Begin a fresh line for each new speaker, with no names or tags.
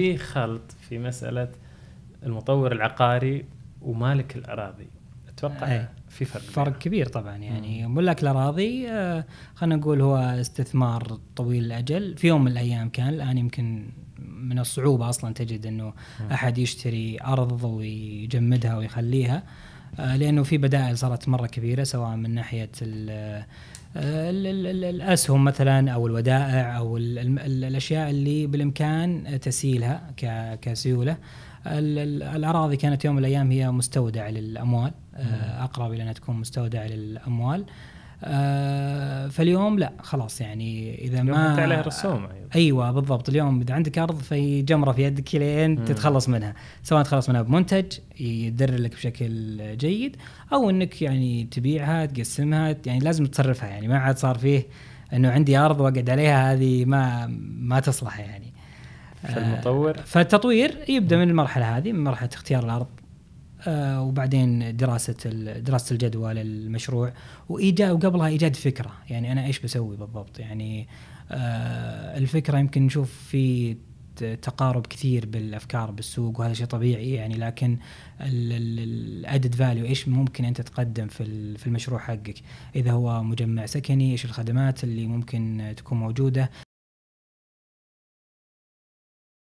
في خلط في مساله المطور العقاري ومالك الاراضي اتوقع أي. في فرق فرق بينا. كبير طبعا يعني ملاك الاراضي آه، خلينا نقول هو استثمار طويل الاجل في يوم من الايام كان الان يمكن من الصعوبه اصلا تجد انه احد يشتري ارض ويجمدها ويخليها آه، لانه في بدائل صارت مره كبيره سواء من ناحيه الـ آه، الـ الـ الـ الاسهم مثلا او الودائع او الـ الـ الـ الاشياء اللي بالامكان تسييلها كسيوله الاراضي كانت يوم من الايام هي مستودع للاموال آه، اقرب الى انها تكون مستودع للاموال آه، فاليوم لا خلاص يعني اذا ما عليه عليها رسوم أيوة. ايوه بالضبط اليوم اذا عندك ارض في جمره في يدك لين تتخلص منها سواء تخلص منها بمنتج يدر لك بشكل جيد او انك يعني تبيعها تقسمها يعني لازم تصرفها يعني ما عاد صار فيه انه عندي ارض واقعد عليها هذه ما ما تصلح يعني فالمطور آه، فالتطوير يبدا من المرحله هذه من مرحله اختيار الارض آه، وبعدين دراسه دراسه الجدوى للمشروع وايجاد وقبلها ايجاد فكره يعني انا ايش بسوي بالضبط يعني آه، الفكره يمكن نشوف في تقارب كثير بالافكار بالسوق وهذا شيء طبيعي يعني لكن الادد فاليو ايش ممكن انت تقدم في في المشروع حقك اذا هو مجمع سكني ايش الخدمات اللي ممكن تكون موجوده